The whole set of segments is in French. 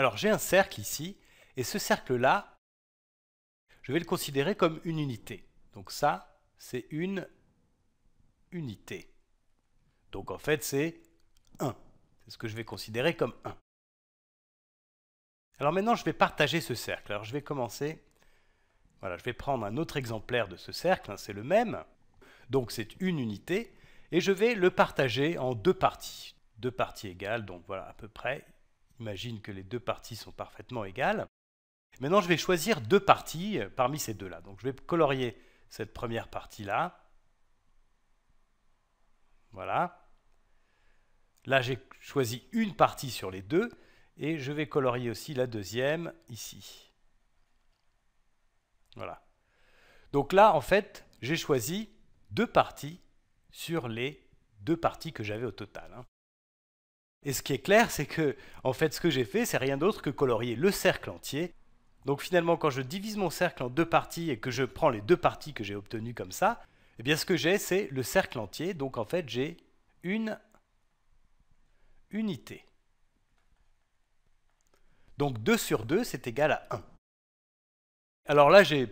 Alors j'ai un cercle ici, et ce cercle-là, je vais le considérer comme une unité. Donc ça, c'est une unité. Donc en fait, c'est 1. C'est ce que je vais considérer comme 1. Alors maintenant, je vais partager ce cercle. Alors je vais commencer. Voilà, je vais prendre un autre exemplaire de ce cercle, hein, c'est le même. Donc c'est une unité. Et je vais le partager en deux parties. Deux parties égales, donc voilà, à peu près Imagine que les deux parties sont parfaitement égales. Maintenant, je vais choisir deux parties euh, parmi ces deux-là. Donc, je vais colorier cette première partie-là. Voilà. Là, j'ai choisi une partie sur les deux et je vais colorier aussi la deuxième ici. Voilà. Donc là, en fait, j'ai choisi deux parties sur les deux parties que j'avais au total. Hein. Et ce qui est clair, c'est que, en fait, ce que j'ai fait, c'est rien d'autre que colorier le cercle entier. Donc finalement, quand je divise mon cercle en deux parties et que je prends les deux parties que j'ai obtenues comme ça, eh bien ce que j'ai, c'est le cercle entier. Donc en fait, j'ai une unité. Donc 2 sur 2, c'est égal à 1. Alors là, j'ai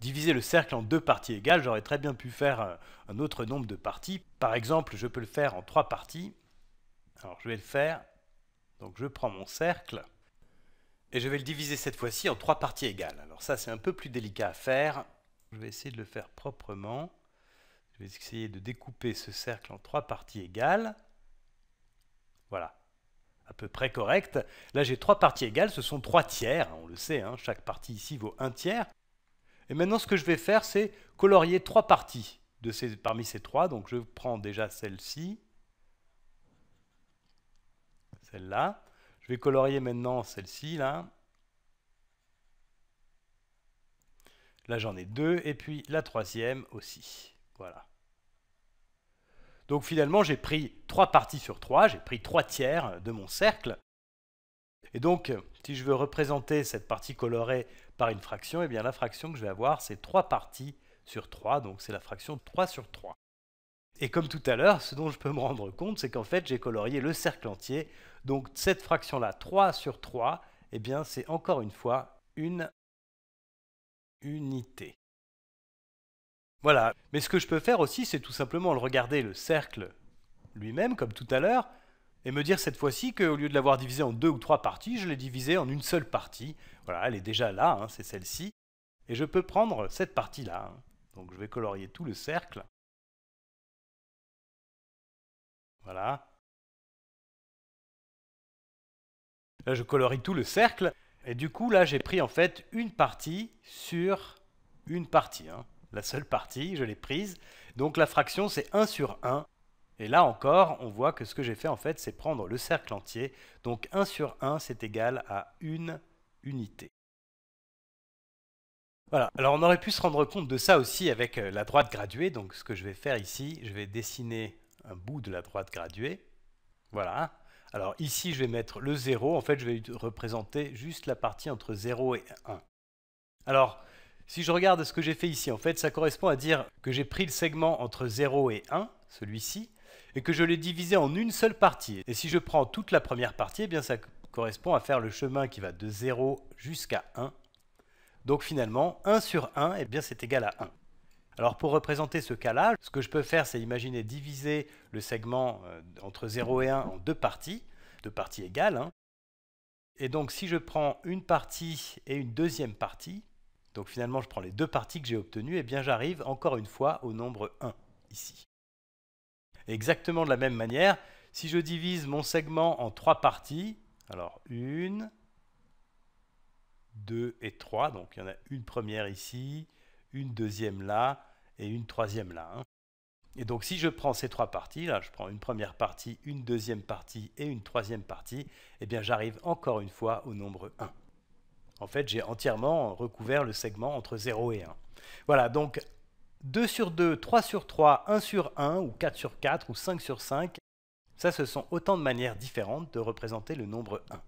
divisé le cercle en deux parties égales. J'aurais très bien pu faire un autre nombre de parties. Par exemple, je peux le faire en trois parties. Alors je vais le faire. Donc je prends mon cercle et je vais le diviser cette fois-ci en trois parties égales. Alors ça c'est un peu plus délicat à faire. Je vais essayer de le faire proprement. Je vais essayer de découper ce cercle en trois parties égales. Voilà, à peu près correct. Là j'ai trois parties égales, ce sont trois tiers, hein, on le sait, hein. chaque partie ici vaut un tiers. Et maintenant ce que je vais faire c'est colorier trois parties de ces, parmi ces trois. Donc je prends déjà celle-ci, celle-là. Je vais colorier maintenant celle-ci, là. Là, j'en ai deux, et puis la troisième aussi. Voilà. Donc finalement, j'ai pris trois parties sur trois, j'ai pris trois tiers de mon cercle. Et donc, si je veux représenter cette partie colorée par une fraction, eh bien la fraction que je vais avoir, c'est trois parties sur trois, donc c'est la fraction 3 sur 3. Et comme tout à l'heure, ce dont je peux me rendre compte, c'est qu'en fait, j'ai colorié le cercle entier. Donc cette fraction-là, 3 sur 3, eh bien, c'est encore une fois une unité. Voilà. Mais ce que je peux faire aussi, c'est tout simplement le regarder le cercle lui-même, comme tout à l'heure, et me dire cette fois-ci qu'au lieu de l'avoir divisé en deux ou trois parties, je l'ai divisé en une seule partie. Voilà, elle est déjà là, hein, c'est celle-ci. Et je peux prendre cette partie-là. Hein. Donc je vais colorier tout le cercle. Voilà. Là, je colorie tout le cercle. Et du coup, là, j'ai pris en fait une partie sur une partie. Hein. La seule partie, je l'ai prise. Donc la fraction, c'est 1 sur 1. Et là encore, on voit que ce que j'ai fait, en fait, c'est prendre le cercle entier. Donc 1 sur 1, c'est égal à une unité. Voilà, alors on aurait pu se rendre compte de ça aussi avec euh, la droite graduée. Donc ce que je vais faire ici, je vais dessiner un bout de la droite graduée. Voilà. Alors ici, je vais mettre le 0. En fait, je vais représenter juste la partie entre 0 et 1. Alors, si je regarde ce que j'ai fait ici, en fait, ça correspond à dire que j'ai pris le segment entre 0 et 1, celui-ci, et que je l'ai divisé en une seule partie. Et si je prends toute la première partie, eh bien ça correspond à faire le chemin qui va de 0 jusqu'à 1. Donc finalement, 1 sur 1, eh bien c'est égal à 1. Alors pour représenter ce cas-là, ce que je peux faire, c'est imaginer diviser le segment euh, entre 0 et 1 en deux parties, deux parties égales. Hein. Et donc si je prends une partie et une deuxième partie, donc finalement je prends les deux parties que j'ai obtenues, et eh bien j'arrive encore une fois au nombre 1 ici. Exactement de la même manière, si je divise mon segment en trois parties, alors une, deux et trois, donc il y en a une première ici, une deuxième là et une troisième là. Hein. Et donc si je prends ces trois parties, là je prends une première partie, une deuxième partie et une troisième partie, eh bien j'arrive encore une fois au nombre 1. En fait, j'ai entièrement recouvert le segment entre 0 et 1. Voilà, donc 2 sur 2, 3 sur 3, 1 sur 1, ou 4 sur 4, ou 5 sur 5, ça ce sont autant de manières différentes de représenter le nombre 1.